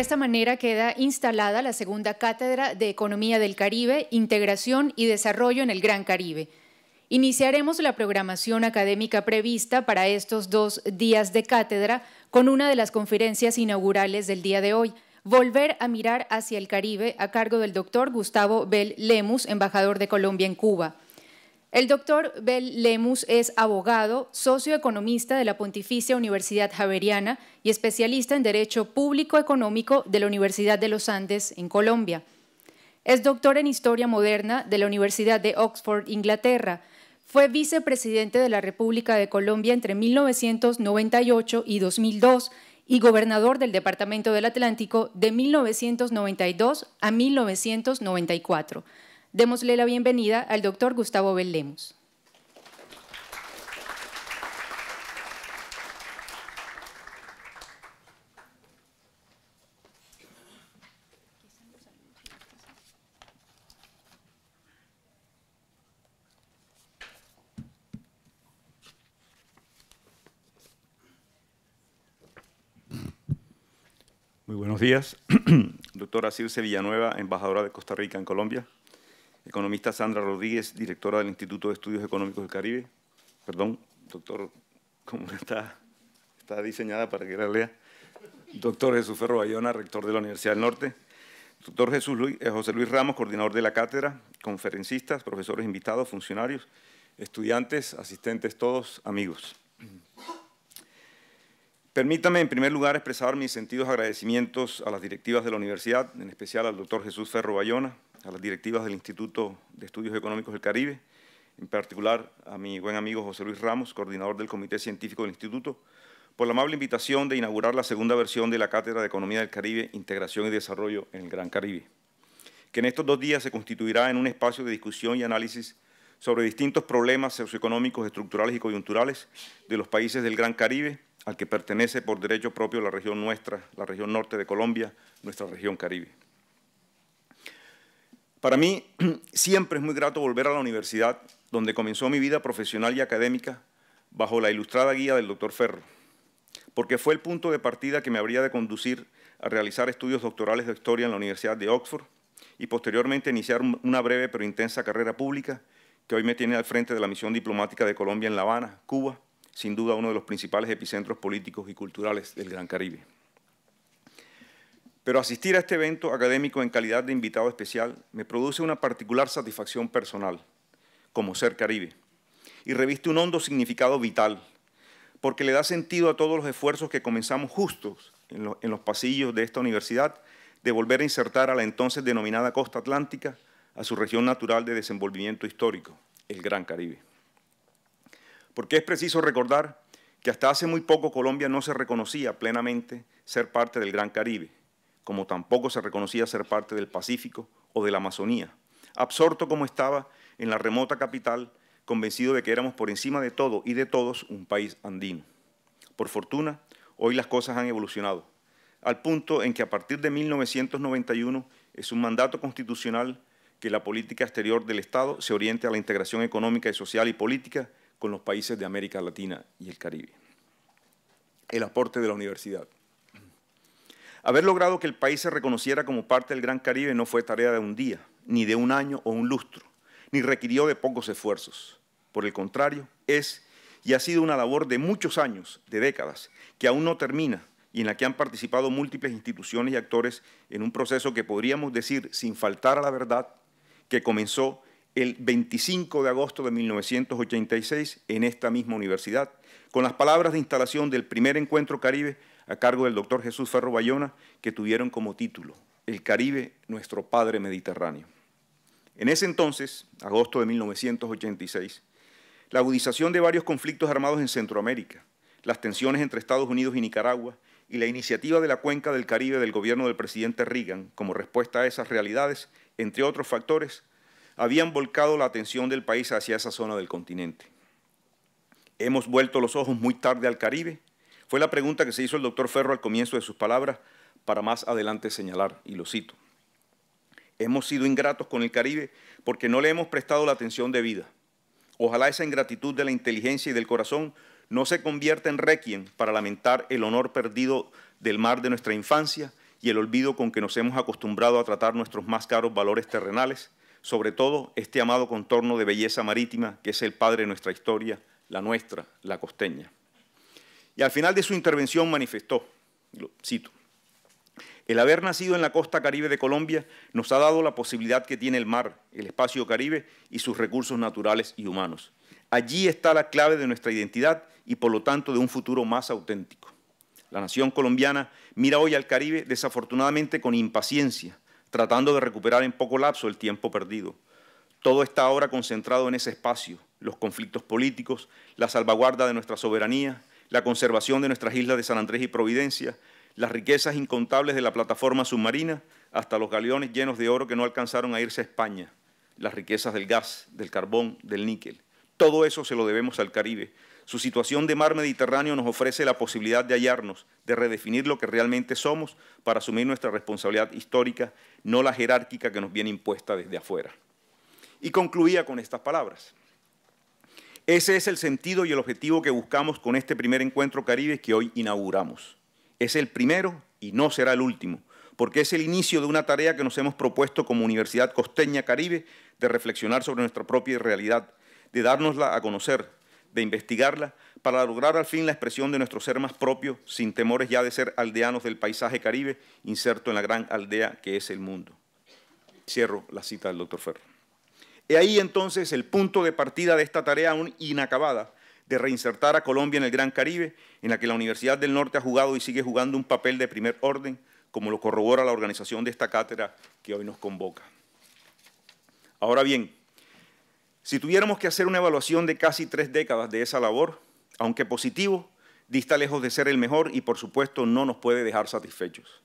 De esta manera queda instalada la segunda cátedra de Economía del Caribe, Integración y Desarrollo en el Gran Caribe. Iniciaremos la programación académica prevista para estos dos días de cátedra con una de las conferencias inaugurales del día de hoy, Volver a mirar hacia el Caribe, a cargo del doctor Gustavo Bell Lemus, embajador de Colombia en Cuba. El doctor Bel Lemus es abogado, socioeconomista de la Pontificia Universidad Javeriana y especialista en Derecho Público Económico de la Universidad de los Andes en Colombia. Es doctor en Historia Moderna de la Universidad de Oxford, Inglaterra. Fue vicepresidente de la República de Colombia entre 1998 y 2002 y gobernador del Departamento del Atlántico de 1992 a 1994. Démosle la bienvenida al doctor Gustavo Bellemos. Muy buenos días. Doctora Circe Villanueva, embajadora de Costa Rica en Colombia. Economista Sandra Rodríguez, directora del Instituto de Estudios Económicos del Caribe. Perdón, doctor, ¿cómo está? Está diseñada para que la lea. Doctor Jesús Ferro Bayona, rector de la Universidad del Norte. Doctor Jesús eh, José Luis Ramos, coordinador de la cátedra, conferencistas, profesores invitados, funcionarios, estudiantes, asistentes, todos amigos. Permítame en primer lugar expresar mis sentidos agradecimientos a las directivas de la universidad, en especial al doctor Jesús Ferro Bayona, a las directivas del Instituto de Estudios Económicos del Caribe, en particular a mi buen amigo José Luis Ramos, coordinador del Comité Científico del Instituto, por la amable invitación de inaugurar la segunda versión de la Cátedra de Economía del Caribe, Integración y Desarrollo en el Gran Caribe, que en estos dos días se constituirá en un espacio de discusión y análisis sobre distintos problemas socioeconómicos, estructurales y coyunturales de los países del Gran Caribe, al que pertenece por derecho propio la región nuestra, la región norte de Colombia, nuestra región Caribe. Para mí siempre es muy grato volver a la universidad, donde comenzó mi vida profesional y académica bajo la ilustrada guía del doctor Ferro, porque fue el punto de partida que me habría de conducir a realizar estudios doctorales de historia en la Universidad de Oxford y posteriormente iniciar una breve pero intensa carrera pública que hoy me tiene al frente de la misión diplomática de Colombia en La Habana, Cuba, sin duda uno de los principales epicentros políticos y culturales del Gran Caribe pero asistir a este evento académico en calidad de invitado especial me produce una particular satisfacción personal, como ser caribe, y reviste un hondo significado vital, porque le da sentido a todos los esfuerzos que comenzamos justos en, los pasillos de esta universidad de volver a insertar a la entonces denominada costa atlántica a su región natural de desenvolvimiento histórico, el Gran Caribe. Porque es preciso recordar que hasta hace muy poco Colombia no se reconocía plenamente ser parte del Gran Caribe, como tampoco se reconocía ser parte del Pacífico o de la Amazonía. Absorto como estaba en la remota capital, convencido de que éramos por encima de todo y de todos un país andino. Por fortuna, hoy las cosas han evolucionado, al punto en que a partir de 1991 es un mandato constitucional que la política exterior del Estado se oriente a la integración económica y social y política con los países de América Latina y el Caribe. El aporte de la universidad. Haber logrado que el país se reconociera como parte del Gran Caribe no fue tarea de un día, ni de un año o un lustro, ni requirió de pocos esfuerzos. Por el contrario, es y ha sido una labor de muchos años, de décadas, que aún no termina y en la que han participado múltiples instituciones y actores en un proceso que podríamos decir, sin faltar a la verdad, que comenzó el 25 de agosto de 1986 en esta misma universidad, con las palabras de instalación del primer encuentro caribe a cargo del doctor Jesús Ferro Bayona, que tuvieron como título El Caribe, nuestro Padre Mediterráneo. En ese entonces, agosto de 1986, la agudización de varios conflictos armados en Centroamérica, las tensiones entre Estados Unidos y Nicaragua y la iniciativa de la Cuenca del Caribe del gobierno del presidente Reagan como respuesta a esas realidades, entre otros factores, habían volcado la atención del país hacia esa zona del continente. Hemos vuelto los ojos muy tarde al Caribe fue la pregunta que se hizo el doctor Ferro al comienzo de sus palabras para más adelante señalar, y lo cito. Hemos sido ingratos con el Caribe porque no le hemos prestado la atención debida. Ojalá esa ingratitud de la inteligencia y del corazón no se convierta en requiem para lamentar el honor perdido del mar de nuestra infancia y el olvido con que nos hemos acostumbrado a tratar nuestros más caros valores terrenales, sobre todo este amado contorno de belleza marítima que es el padre de nuestra historia, la nuestra, la costeña. Y al final de su intervención manifestó, cito, el haber nacido en la costa caribe de Colombia nos ha dado la posibilidad que tiene el mar, el espacio caribe y sus recursos naturales y humanos. Allí está la clave de nuestra identidad y por lo tanto de un futuro más auténtico. La nación colombiana mira hoy al Caribe desafortunadamente con impaciencia, tratando de recuperar en poco lapso el tiempo perdido. Todo está ahora concentrado en ese espacio, los conflictos políticos, la salvaguarda de nuestra soberanía, la conservación de nuestras islas de San Andrés y Providencia, las riquezas incontables de la plataforma submarina, hasta los galeones llenos de oro que no alcanzaron a irse a España, las riquezas del gas, del carbón, del níquel. Todo eso se lo debemos al Caribe. Su situación de mar Mediterráneo nos ofrece la posibilidad de hallarnos, de redefinir lo que realmente somos para asumir nuestra responsabilidad histórica, no la jerárquica que nos viene impuesta desde afuera. Y concluía con estas palabras. Ese es el sentido y el objetivo que buscamos con este primer encuentro Caribe que hoy inauguramos. Es el primero y no será el último, porque es el inicio de una tarea que nos hemos propuesto como Universidad Costeña Caribe de reflexionar sobre nuestra propia realidad, de dárnosla a conocer, de investigarla, para lograr al fin la expresión de nuestro ser más propio, sin temores ya de ser aldeanos del paisaje caribe, inserto en la gran aldea que es el mundo. Cierro la cita del doctor Ferro. He ahí entonces el punto de partida de esta tarea aún inacabada de reinsertar a Colombia en el Gran Caribe, en la que la Universidad del Norte ha jugado y sigue jugando un papel de primer orden, como lo corrobora la organización de esta cátedra que hoy nos convoca. Ahora bien, si tuviéramos que hacer una evaluación de casi tres décadas de esa labor, aunque positivo, dista lejos de ser el mejor y por supuesto no nos puede dejar satisfechos.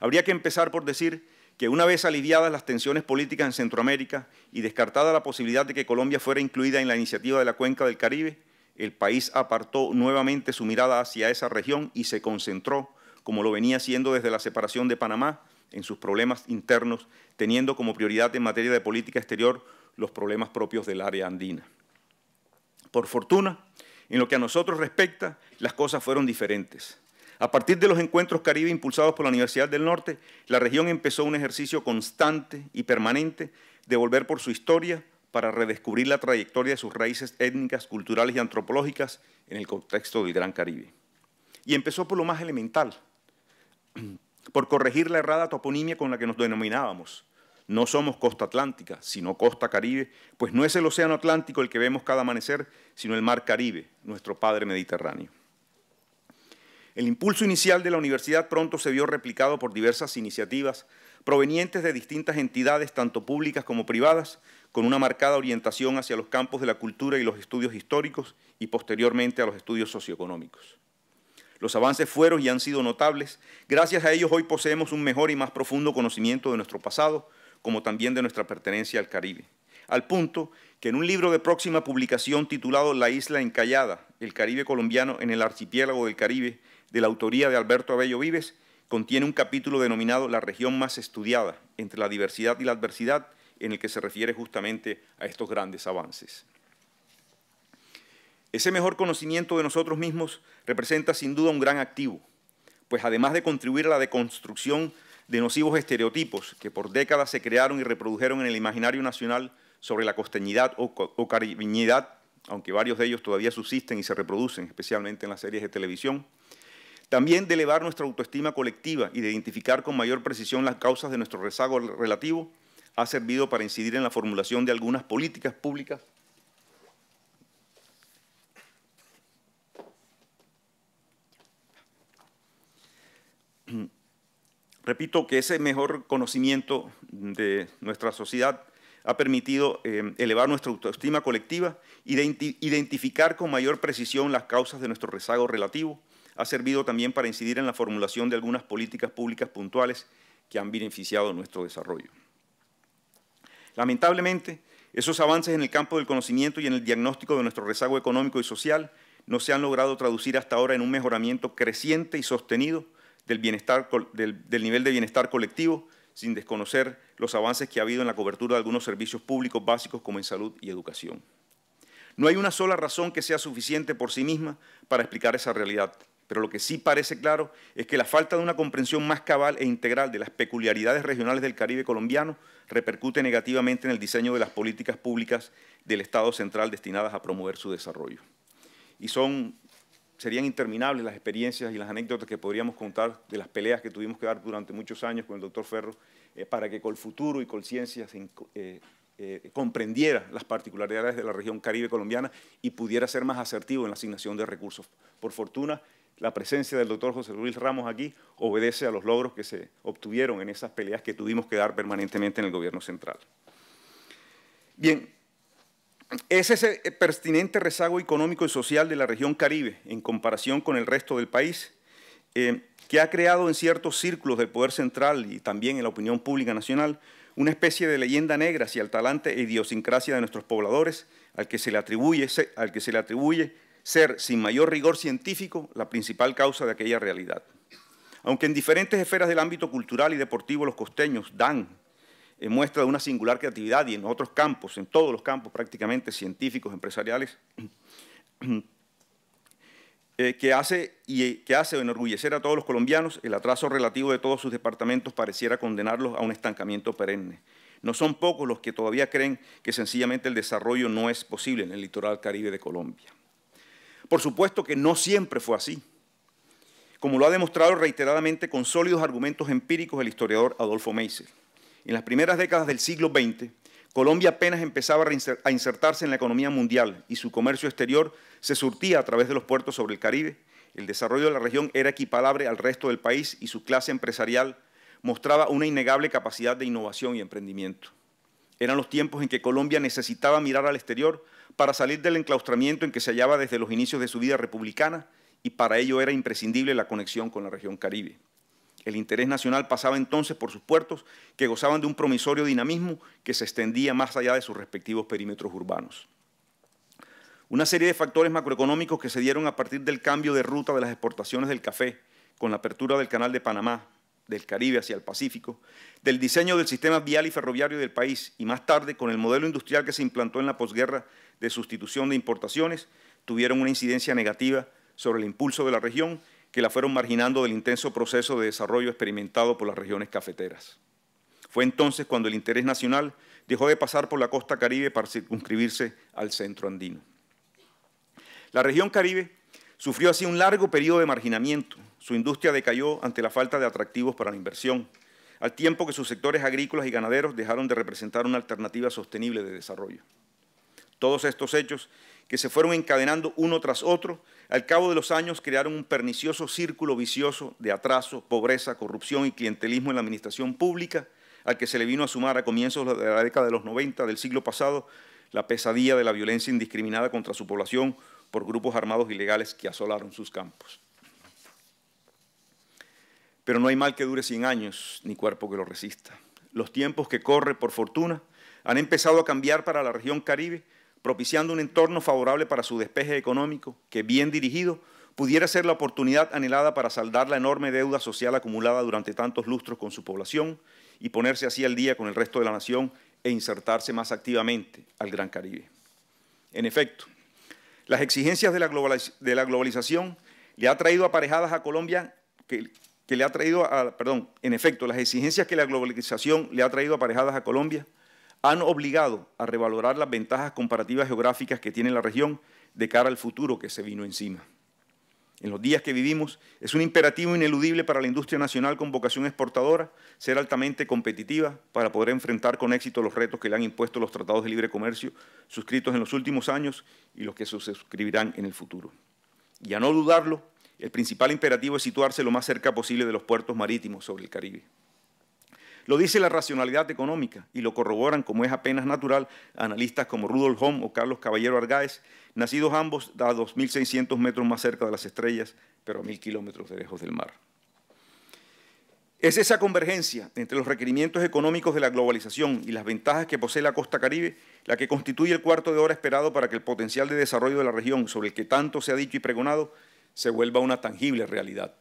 Habría que empezar por decir que una vez aliviadas las tensiones políticas en Centroamérica y descartada la posibilidad de que Colombia fuera incluida en la iniciativa de la Cuenca del Caribe, el país apartó nuevamente su mirada hacia esa región y se concentró, como lo venía haciendo desde la separación de Panamá, en sus problemas internos, teniendo como prioridad en materia de política exterior los problemas propios del área andina. Por fortuna, en lo que a nosotros respecta, las cosas fueron diferentes. A partir de los encuentros caribe impulsados por la Universidad del Norte, la región empezó un ejercicio constante y permanente de volver por su historia para redescubrir la trayectoria de sus raíces étnicas, culturales y antropológicas en el contexto del Gran Caribe. Y empezó por lo más elemental, por corregir la errada toponimia con la que nos denominábamos. No somos costa atlántica, sino costa caribe, pues no es el océano Atlántico el que vemos cada amanecer, sino el mar Caribe, nuestro padre mediterráneo. El impulso inicial de la universidad pronto se vio replicado por diversas iniciativas provenientes de distintas entidades, tanto públicas como privadas, con una marcada orientación hacia los campos de la cultura y los estudios históricos y posteriormente a los estudios socioeconómicos. Los avances fueron y han sido notables. Gracias a ellos hoy poseemos un mejor y más profundo conocimiento de nuestro pasado, como también de nuestra pertenencia al Caribe. Al punto que en un libro de próxima publicación titulado La isla encallada, el Caribe colombiano en el archipiélago del Caribe, de la autoría de Alberto Abello Vives, contiene un capítulo denominado La región más estudiada, entre la diversidad y la adversidad, en el que se refiere justamente a estos grandes avances. Ese mejor conocimiento de nosotros mismos representa sin duda un gran activo, pues además de contribuir a la deconstrucción de nocivos estereotipos que por décadas se crearon y reprodujeron en el imaginario nacional sobre la costeñidad o, cariñidad, aunque varios de ellos todavía subsisten y se reproducen, especialmente en las series de televisión, también de elevar nuestra autoestima colectiva y de identificar con mayor precisión las causas de nuestro rezago relativo ha servido para incidir en la formulación de algunas políticas públicas repito que ese mejor conocimiento de nuestra sociedad ha permitido eh, elevar nuestra autoestima colectiva y identificar con mayor precisión las causas de nuestro rezago relativo, ha servido también para incidir en la formulación de algunas políticas públicas puntuales que han beneficiado nuestro desarrollo. Lamentablemente, esos avances en el campo del conocimiento y en el diagnóstico de nuestro rezago económico y social no se han logrado traducir hasta ahora en un mejoramiento creciente y sostenido del, nivel de bienestar colectivo, sin desconocer los avances que ha habido en la cobertura de algunos servicios públicos básicos como en salud y educación. No hay una sola razón que sea suficiente por sí misma para explicar esa realidad, pero lo que sí parece claro es que la falta de una comprensión más cabal e integral de las peculiaridades regionales del Caribe colombiano repercute negativamente en el diseño de las políticas públicas del Estado central destinadas a promover su desarrollo. Y son, serían interminables las experiencias y las anécdotas que podríamos contar de las peleas que tuvimos que dar durante muchos años con el doctor Ferro eh, para que con futuro y con eh, eh, comprendiera las particularidades de la región caribe colombiana y pudiera ser más asertivo en la asignación de recursos. Por fortuna, la presencia del doctor José Luis Ramos aquí obedece a los logros que se obtuvieron en esas peleas que tuvimos que dar permanentemente en el gobierno central. Bien, es ese pertinente rezago económico y social de la región Caribe en comparación con el resto del país eh, que ha creado en ciertos círculos del poder central y también en la opinión pública nacional una especie de leyenda negra hacia el talante e idiosincrasia de nuestros pobladores, al que al que se le atribuye ser, sin mayor rigor científico, la principal causa de aquella realidad. Aunque en diferentes esferas del ámbito cultural y deportivo los costeños dan eh, muestra de una singular creatividad y en otros campos, en todos los campos prácticamente científicos, empresariales, eh, que, hace, y, eh, que hace enorgullecer a todos los colombianos, el atraso relativo de todos sus departamentos pareciera condenarlos a un estancamiento perenne. No son pocos los que todavía creen que sencillamente el desarrollo no es posible en el litoral caribe de Colombia. Por supuesto que no siempre fue así, como lo ha demostrado reiteradamente con sólidos argumentos empíricos el historiador Adolfo Meiser. En las primeras décadas del siglo XX, Colombia apenas empezaba a insertarse en la economía mundial y su comercio exterior se surtía a través de los puertos sobre el Caribe. El desarrollo de la región era equiparable al resto del país y su clase empresarial mostraba una innegable capacidad de innovación y emprendimiento. Eran los tiempos en que Colombia necesitaba mirar al exterior para salir del enclaustramiento en que se hallaba desde los inicios de su vida republicana y para ello era imprescindible la conexión con la región caribe. El interés nacional pasaba entonces por sus puertos, que gozaban de un promisorio dinamismo que se extendía más allá de sus respectivos perímetros urbanos. Una serie de factores macroeconómicos que se dieron a partir del cambio de ruta de las exportaciones del café, con la apertura del Canal de Panamá, del Caribe hacia el Pacífico, del diseño del sistema vial y ferroviario del país y más tarde con el modelo industrial que se implantó en la posguerra de sustitución de importaciones, tuvieron una incidencia negativa sobre el impulso de la región que la fueron marginando del intenso proceso de desarrollo experimentado por las regiones cafeteras. Fue entonces cuando el interés nacional dejó de pasar por la costa caribe para circunscribirse al centro andino. La región caribe sufrió así un largo periodo de marginamiento, su industria decayó ante la falta de atractivos para la inversión, al tiempo que sus sectores agrícolas y ganaderos dejaron de representar una alternativa sostenible de desarrollo. Todos estos hechos, que se fueron encadenando uno tras otro, al cabo de los años crearon un pernicioso círculo vicioso de atraso, pobreza, corrupción y clientelismo en la administración pública, al que se le vino a sumar a comienzos de la década de los 90 del siglo pasado la pesadilla de la violencia indiscriminada contra su población por grupos armados ilegales que asolaron sus campos. Pero no hay mal que dure 100 años, ni cuerpo que lo resista. Los tiempos que corre, por fortuna, han empezado a cambiar para la región Caribe, propiciando un entorno favorable para su despeje económico, que bien dirigido pudiera ser la oportunidad anhelada para saldar la enorme deuda social acumulada durante tantos lustros con su población y ponerse así al día con el resto de la nación e insertarse más activamente al Gran Caribe. En efecto, las exigencias de la, de la globalización le ha traído aparejadas a Colombia que, que le ha traído, a, perdón, en efecto, las exigencias que la globalización le ha traído aparejadas a Colombia han obligado a revalorar las ventajas comparativas geográficas que tiene la región de cara al futuro que se vino encima. En los días que vivimos, es un imperativo ineludible para la industria nacional con vocación exportadora ser altamente competitiva para poder enfrentar con éxito los retos que le han impuesto los tratados de libre comercio suscritos en los últimos años y los que se suscribirán en el futuro. Y a no dudarlo, el principal imperativo es situarse lo más cerca posible de los puertos marítimos sobre el Caribe. Lo dice la racionalidad económica y lo corroboran, como es apenas natural, analistas como Rudolf Hom o Carlos Caballero Argáez, nacidos ambos a 2.600 metros más cerca de las estrellas, pero a 1.000 kilómetros de lejos del mar. Es esa convergencia entre los requerimientos económicos de la globalización y las ventajas que posee la costa caribe la que constituye el cuarto de hora esperado para que el potencial de desarrollo de la región, sobre el que tanto se ha dicho y pregonado, se vuelva una tangible realidad.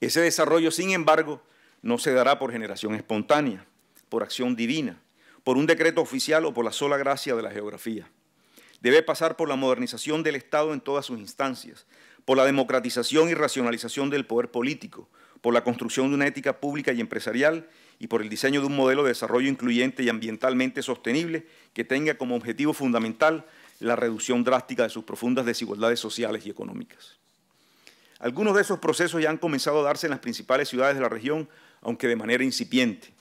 Ese desarrollo, sin embargo, no se dará por generación espontánea, por acción divina, por un decreto oficial o por la sola gracia de la geografía. Debe pasar por la modernización del Estado en todas sus instancias, por la democratización y racionalización del poder político, por la construcción de una ética pública y empresarial y por el diseño de un modelo de desarrollo incluyente y ambientalmente sostenible que tenga como objetivo fundamental la reducción drástica de sus profundas desigualdades sociales y económicas. Algunos de esos procesos ya han comenzado a darse en las principales ciudades de la región, aunque de manera incipiente.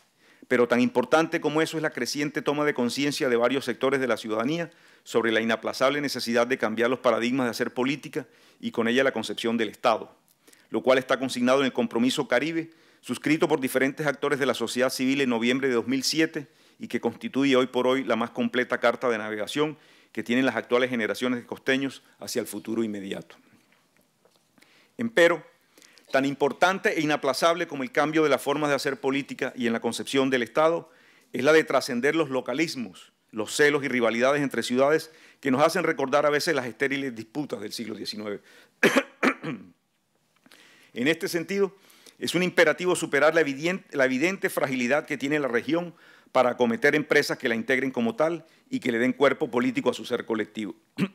Pero tan importante como eso es la creciente toma de conciencia de varios sectores de la ciudadanía sobre la inaplazable necesidad de cambiar los paradigmas de hacer política y con ella la concepción del Estado, lo cual está consignado en el Compromiso Caribe, suscrito por diferentes actores de la sociedad civil en noviembre de 2007 y que constituye hoy por hoy la más completa carta de navegación que tienen las actuales generaciones de costeños hacia el futuro inmediato. Empero, tan importante e inaplazable como el cambio de las formas de hacer política y en la concepción del Estado, es la de trascender los localismos, los celos y rivalidades entre ciudades que nos hacen recordar a veces las estériles disputas del siglo XIX. en este sentido, es un imperativo superar la evidente, la evidente fragilidad que tiene la región para acometer empresas que la integren como tal y que le den cuerpo político a su ser colectivo.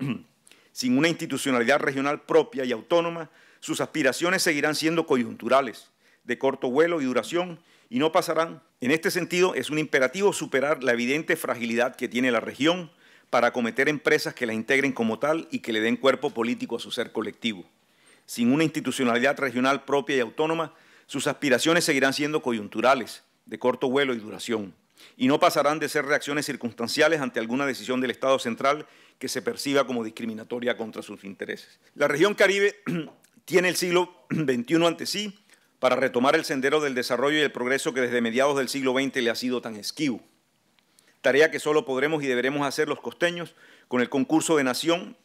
Sin una institucionalidad regional propia y autónoma, sus aspiraciones seguirán siendo coyunturales, de corto vuelo y duración, y no pasarán. En este sentido, es un imperativo superar la evidente fragilidad que tiene la región para acometer empresas que la integren como tal y que le den cuerpo político a su ser colectivo. Sin una institucionalidad regional propia y autónoma, sus aspiraciones seguirán siendo coyunturales, de corto vuelo y duración y no pasarán de ser reacciones circunstanciales ante alguna decisión del Estado central que se perciba como discriminatoria contra sus intereses. La región Caribe tiene el siglo XXI ante sí para retomar el sendero del desarrollo y el progreso que desde mediados del siglo XX le ha sido tan esquivo. Tarea que solo podremos y deberemos hacer los costeños con el concurso de nación,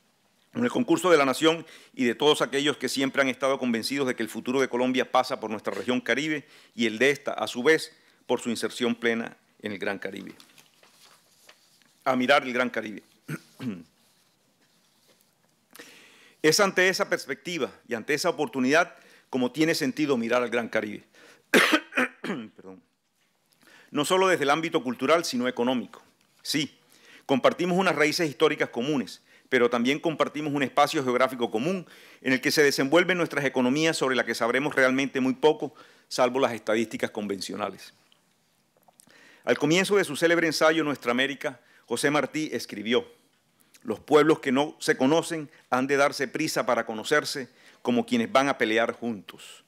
con el concurso de la nación y de todos aquellos que siempre han estado convencidos de que el futuro de Colombia pasa por nuestra región Caribe y el de esta, a su vez, por su inserción plena en el Gran Caribe, a mirar el Gran Caribe. Es ante esa perspectiva y ante esa oportunidad como tiene sentido mirar al Gran Caribe. No solo desde el ámbito cultural, sino económico. Sí, compartimos unas raíces históricas comunes, pero también compartimos un espacio geográfico común en el que se desenvuelven nuestras economías sobre las que sabremos realmente muy poco, salvo las estadísticas convencionales. Al comienzo de su célebre ensayo Nuestra América, José Martí escribió, los pueblos que no se conocen han de darse prisa para conocerse como quienes van a pelear juntos.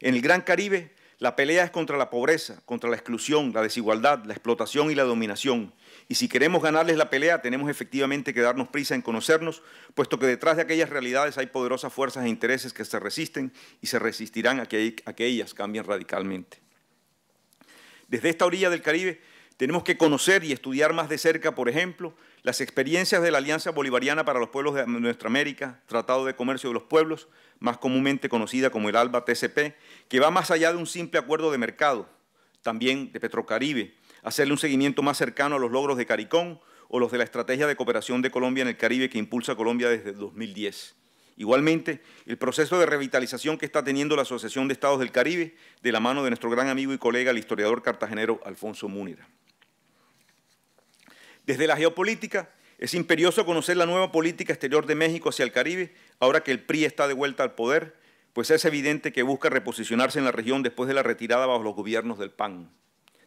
En el Gran Caribe, la pelea es contra la pobreza, contra la exclusión, la desigualdad, la explotación y la dominación. Y si queremos ganarles la pelea, tenemos efectivamente que darnos prisa en conocernos, puesto que detrás de aquellas realidades hay poderosas fuerzas e intereses que se resisten y se resistirán a que ellas cambien radicalmente. Desde esta orilla del Caribe tenemos que conocer y estudiar más de cerca, por ejemplo, las experiencias de la Alianza Bolivariana para los Pueblos de Nuestra América, Tratado de Comercio de los Pueblos, más comúnmente conocida como el ALBA TCP, que va más allá de un simple acuerdo de mercado, también de Petrocaribe, hacerle un seguimiento más cercano a los logros de CARICOM o los de la Estrategia de Cooperación de Colombia en el Caribe que impulsa Colombia desde 2010. Igualmente, el proceso de revitalización que está teniendo la Asociación de Estados del Caribe, de la mano de nuestro gran amigo y colega, el historiador cartagenero Alfonso Múnera. Desde la geopolítica, es imperioso conocer la nueva política exterior de México hacia el Caribe, ahora que el PRI está de vuelta al poder, pues es evidente que busca reposicionarse en la región después de la retirada bajo los gobiernos del PAN.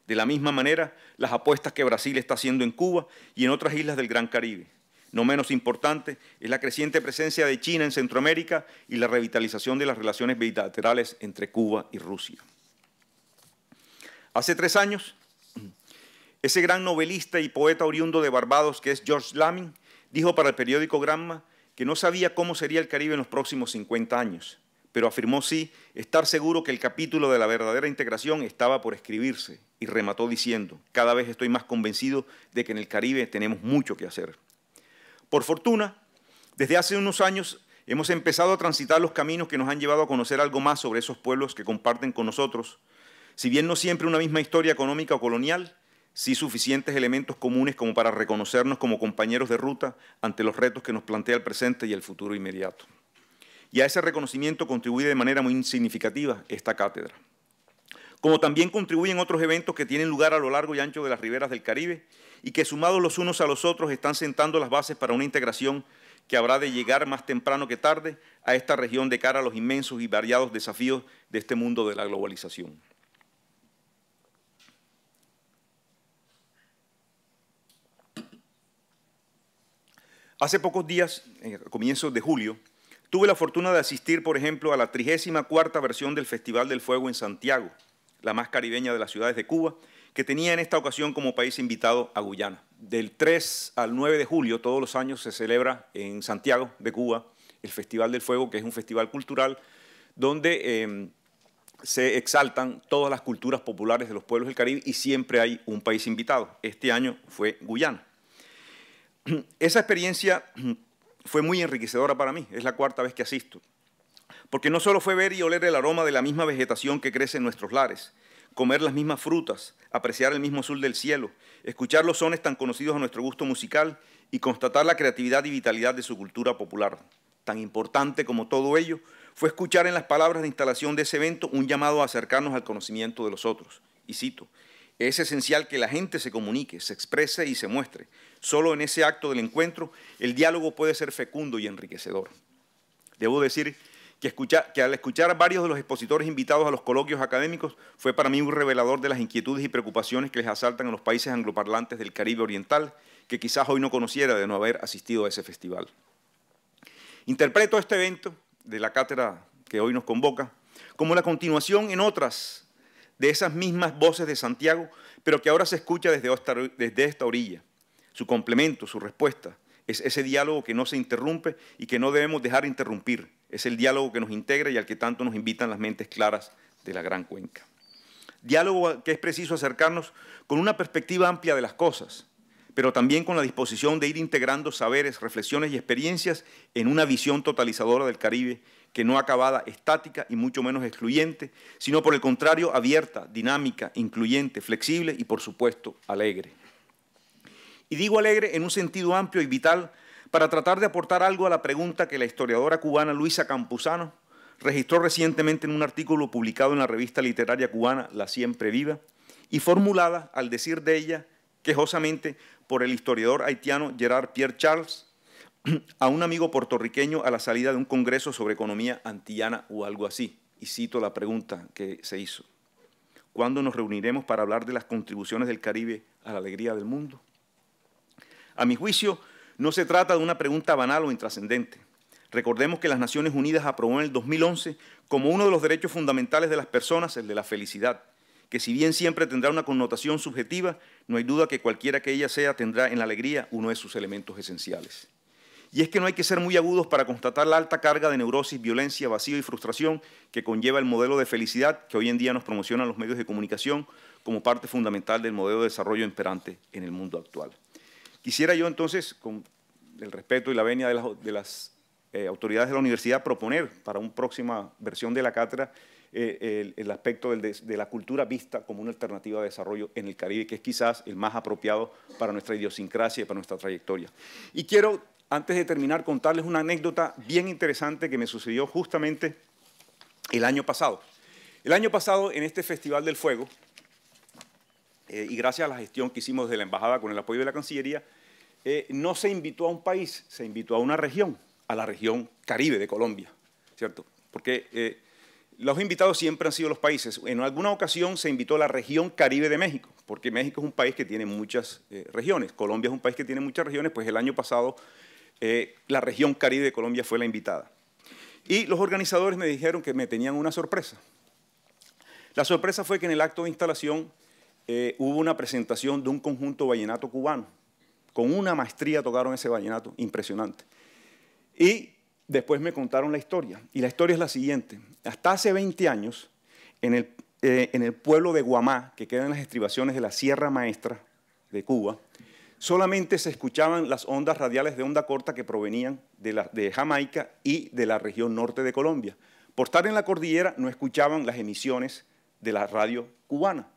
De la misma manera, las apuestas que Brasil está haciendo en Cuba y en otras islas del Gran Caribe. No menos importante es la creciente presencia de China en Centroamérica y la revitalización de las relaciones bilaterales entre Cuba y Rusia. Hace tres años, ese gran novelista y poeta oriundo de Barbados que es George Lamming dijo para el periódico Granma que no sabía cómo sería el Caribe en los próximos 50 años, pero afirmó sí estar seguro que el capítulo de la verdadera integración estaba por escribirse y remató diciendo, cada vez estoy más convencido de que en el Caribe tenemos mucho que hacer. Por fortuna, desde hace unos años hemos empezado a transitar los caminos que nos han llevado a conocer algo más sobre esos pueblos que comparten con nosotros, si bien no siempre una misma historia económica o colonial, sí suficientes elementos comunes como para reconocernos como compañeros de ruta ante los retos que nos plantea el presente y el futuro inmediato. Y a ese reconocimiento contribuye de manera muy significativa esta cátedra. Como también contribuyen otros eventos que tienen lugar a lo largo y ancho de las riberas del Caribe y que sumados los unos a los otros están sentando las bases para una integración que habrá de llegar más temprano que tarde a esta región de cara a los inmensos y variados desafíos de este mundo de la globalización. Hace pocos días, eh, a comienzos de julio, tuve la fortuna de asistir, por ejemplo, a la 34 versión del Festival del Fuego en Santiago, la más caribeña de las ciudades de Cuba, que tenía en esta ocasión como país invitado a Guyana. Del 3 al 9 de julio todos los años se celebra en Santiago de Cuba el Festival del Fuego, que es un festival cultural donde em, se exaltan todas las culturas populares de los pueblos del Caribe y siempre hay un país invitado. Este año fue Guyana. Esa experiencia fue muy enriquecedora para mí, es la cuarta vez que asisto, porque no solo fue ver y oler el aroma de la misma vegetación que crece en nuestros lares, comer las mismas frutas, apreciar el mismo azul del cielo, escuchar los sones tan conocidos a nuestro gusto musical y constatar la creatividad y vitalidad de su cultura popular. Tan importante como todo ello, fue escuchar en las palabras de instalación de ese evento un llamado a acercarnos al conocimiento de los otros. Y cito, es esencial que la gente se comunique, se exprese y se muestre. Solo en ese acto del encuentro el diálogo puede ser fecundo y enriquecedor. Debo decir que, al escuchar a varios de los expositores invitados a los coloquios académicos fue para mí un revelador de las inquietudes y preocupaciones que les asaltan a los países angloparlantes del Caribe Oriental, que quizás hoy no conociera de no haber asistido a ese festival. Interpreto este evento de la cátedra que hoy nos convoca como la continuación en otras de esas mismas voces de Santiago, pero que ahora se escucha desde esta orilla. Su complemento, su respuesta, es ese diálogo que no se interrumpe y que no debemos dejar interrumpir, es el diálogo que nos integra y al que tanto nos invitan las mentes claras de la Gran Cuenca. Diálogo que es preciso acercarnos con una perspectiva amplia de las cosas, pero también con la disposición de ir integrando saberes, reflexiones y experiencias en una visión totalizadora del Caribe que no acabada, estática y mucho menos excluyente, sino por el contrario abierta, dinámica, incluyente, flexible y por supuesto alegre. Y digo alegre en un sentido amplio y vital para tratar de aportar algo a la pregunta que la historiadora cubana Luisa Campuzano registró recientemente en un artículo publicado en la revista literaria cubana La Siempre Viva y formulada, al decir de ella, quejosamente por el historiador haitiano Gerard Pierre Charles a un amigo puertorriqueño a la salida de un congreso sobre economía antillana o algo así. Y cito la pregunta que se hizo. ¿Cuándo nos reuniremos para hablar de las contribuciones del Caribe a la alegría del mundo? A mi juicio, no se trata de una pregunta banal o intrascendente. Recordemos que las Naciones Unidas aprobó en el 2011 como uno de los derechos fundamentales de las personas el de la felicidad, que si bien siempre tendrá una connotación subjetiva, no hay duda que cualquiera que ella sea tendrá en la alegría uno de sus elementos esenciales. Y es que no hay que ser muy agudos para constatar la alta carga de neurosis, violencia, vacío y frustración que conlleva el modelo de felicidad que hoy en día nos promocionan los medios de comunicación como parte fundamental del modelo de desarrollo imperante en el mundo actual. Quisiera yo entonces, con el respeto y la venia de las, eh, autoridades de la universidad, proponer para una próxima versión de la cátedra eh, el, aspecto de, la cultura vista como una alternativa de desarrollo en el Caribe, que es quizás el más apropiado para nuestra idiosincrasia y para nuestra trayectoria. Y quiero, antes de terminar, contarles una anécdota bien interesante que me sucedió justamente el año pasado. El año pasado, en este Festival del Fuego, eh, y gracias a la gestión que hicimos de la embajada con el apoyo de la Cancillería, eh, no se invitó a un país, se invitó a una región, a la región Caribe de Colombia, ¿cierto? Porque eh, los invitados siempre han sido los países. En alguna ocasión se invitó a la región Caribe de México, porque México es un país que tiene muchas regiones. Colombia es un país que tiene muchas regiones, pues el año pasado la región Caribe de Colombia fue la invitada. Y los organizadores me dijeron que me tenían una sorpresa. La sorpresa fue que en el acto de instalación eh, hubo una presentación de un conjunto vallenato cubano. Con una maestría tocaron ese vallenato, impresionante. Y después me contaron la historia. Y la historia es la siguiente. Hasta hace 20 años, eh, en el, pueblo de Guamá, que queda en las estribaciones de la Sierra Maestra de Cuba, solamente se escuchaban las ondas radiales de onda corta que provenían de Jamaica y de la región norte de Colombia. Por estar en la cordillera no escuchaban las emisiones de la radio cubana.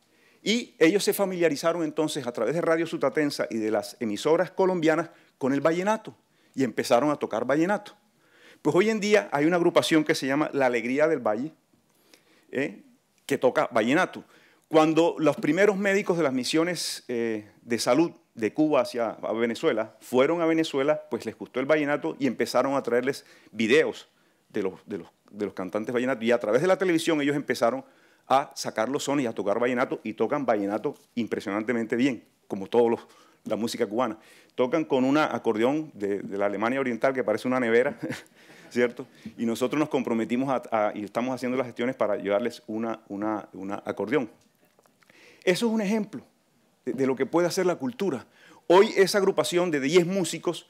Y ellos se familiarizaron entonces a través de Radio Sutatensa y de las emisoras colombianas con el vallenato y empezaron a tocar vallenato. Pues hoy en día hay una agrupación que se llama La Alegría del Valle, eh, que toca vallenato. Cuando los primeros médicos de las misiones eh, de salud de Cuba hacia Venezuela fueron a Venezuela, pues les gustó el vallenato y empezaron a traerles videos de los, de de los cantantes vallenatos. Y a través de la televisión ellos empezaron a sacar los sones y a tocar vallenato y tocan vallenato impresionantemente bien, como todos la música cubana. Tocan con un acordeón de, la Alemania Oriental que parece una nevera, ¿cierto? Y nosotros nos comprometimos y estamos haciendo las gestiones para ayudarles una, una, acordeón. Eso es un ejemplo de, lo que puede hacer la cultura. Hoy esa agrupación de 10 músicos,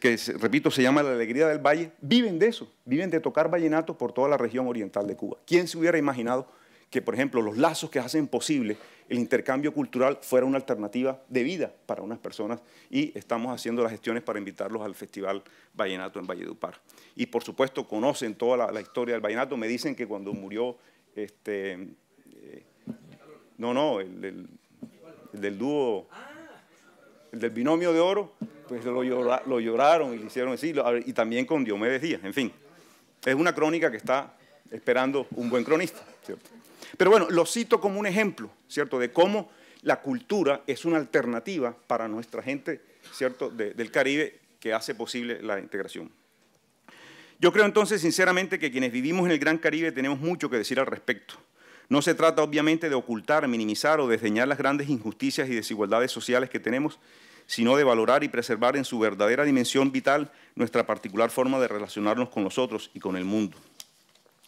que repito se llama La Alegría del Valle, viven de eso, viven de tocar vallenato por toda la región oriental de Cuba. ¿Quién se hubiera imaginado? que, por ejemplo, los lazos que hacen posible el intercambio cultural fuera una alternativa de vida para unas personas y estamos haciendo las gestiones para invitarlos al Festival Vallenato en Valledupar. Y, por supuesto, conocen toda la, historia del vallenato. Me dicen que cuando murió este... Eh, no, no, el, del dúo, el del binomio de oro, pues lo, lloraron y le hicieron decirlo. y también con Diomedes Díaz, en fin. Es una crónica que está esperando un buen cronista, pero bueno, lo cito como un ejemplo, ¿cierto?, de cómo la cultura es una alternativa para nuestra gente, ¿cierto?, del Caribe que hace posible la integración. Yo creo entonces, sinceramente, que quienes vivimos en el Gran Caribe tenemos mucho que decir al respecto. No se trata obviamente de ocultar, minimizar o desdeñar las grandes injusticias y desigualdades sociales que tenemos, sino de valorar y preservar en su verdadera dimensión vital nuestra particular forma de relacionarnos con los otros y con el mundo.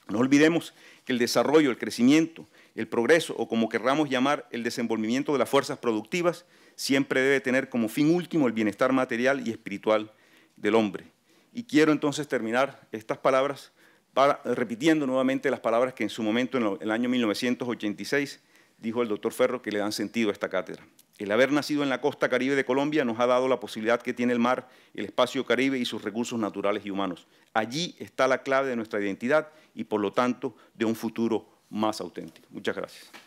No olvidemos el desarrollo, el crecimiento, el progreso o como querramos llamar el desenvolvimiento de las fuerzas productivas siempre debe tener como fin último el bienestar material y espiritual del hombre. Y quiero entonces terminar estas palabras repitiendo nuevamente las palabras que en su momento, en el año 1986, dijo el doctor Ferro que le dan sentido a esta cátedra. El haber nacido en la costa caribe de Colombia nos ha dado la posibilidad que tiene el mar, el espacio caribe y sus recursos naturales y humanos. Allí está la clave de nuestra identidad y, por lo tanto, de un futuro más auténtico. Muchas gracias.